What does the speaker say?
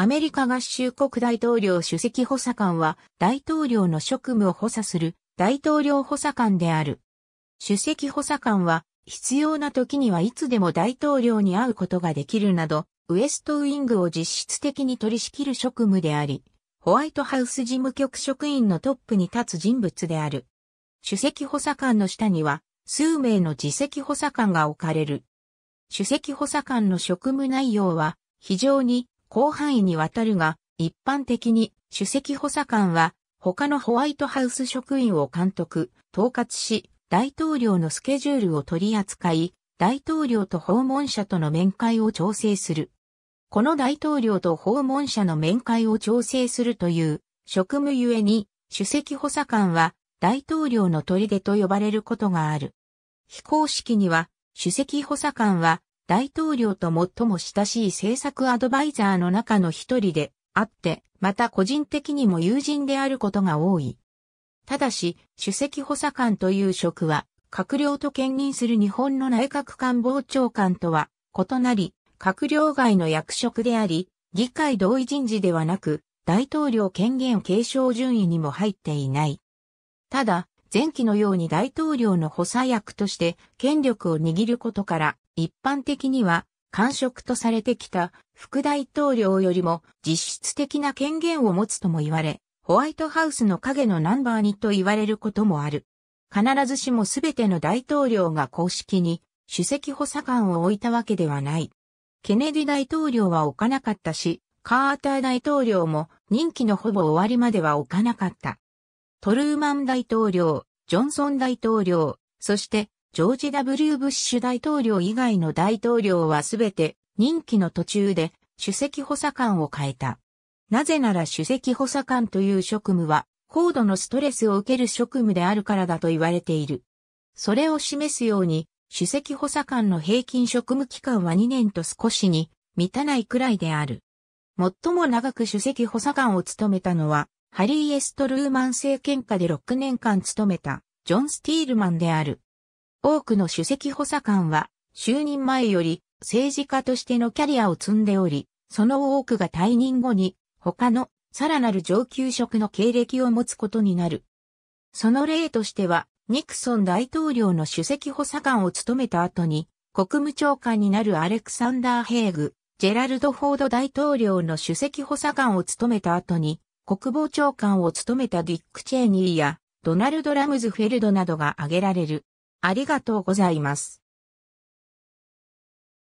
アメリカ合衆国大統領主席補佐官は大統領の職務を補佐する大統領補佐官である。主席補佐官は必要な時にはいつでも大統領に会うことができるなど、ウエストウィングを実質的に取り仕切る職務であり、ホワイトハウス事務局職員のトップに立つ人物である。主席補佐官の下には数名の自席補佐官が置かれる。主席補佐官の職務内容は非常に広範囲にわたるが、一般的に主席補佐官は他のホワイトハウス職員を監督、統括し、大統領のスケジュールを取り扱い、大統領と訪問者との面会を調整する。この大統領と訪問者の面会を調整するという職務ゆえに、主席補佐官は大統領の砦と呼ばれることがある。非公式には、主席補佐官は大統領と最も親しい政策アドバイザーの中の一人であって、また個人的にも友人であることが多い。ただし、主席補佐官という職は、閣僚と兼任する日本の内閣官房長官とは異なり、閣僚外の役職であり、議会同意人事ではなく、大統領権限継承順位にも入っていない。ただ、前期のように大統領の補佐役として権力を握ることから、一般的には、官職とされてきた副大統領よりも実質的な権限を持つとも言われ、ホワイトハウスの影のナンバー2と言われることもある。必ずしもすべての大統領が公式に首席補佐官を置いたわけではない。ケネディ大統領は置かなかったし、カーター大統領も任期のほぼ終わりまでは置かなかった。トルーマン大統領、ジョンソン大統領、そしてジョージ・ W・ ブッシュ大統領以外の大統領はすべて任期の途中で主席補佐官を変えた。なぜなら主席補佐官という職務は高度のストレスを受ける職務であるからだと言われている。それを示すように、主席補佐官の平均職務期間は2年と少しに満たないくらいである。最も長く主席補佐官を務めたのはハリー・エストルーマン政権下で6年間務めた、ジョン・スティールマンである。多くの首席補佐官は、就任前より政治家としてのキャリアを積んでおり、その多くが退任後に、他のさらなる上級職の経歴を持つことになる。その例としては、ニクソン大統領の首席補佐官を務めた後に、国務長官になるアレクサンダー・ヘーグ、ジェラルド・フォード大統領の首席補佐官を務めた後に、国防長官を務めたディック・チェーニーやドナルド・ラムズフェルドなどが挙げられる。ありがとうございます。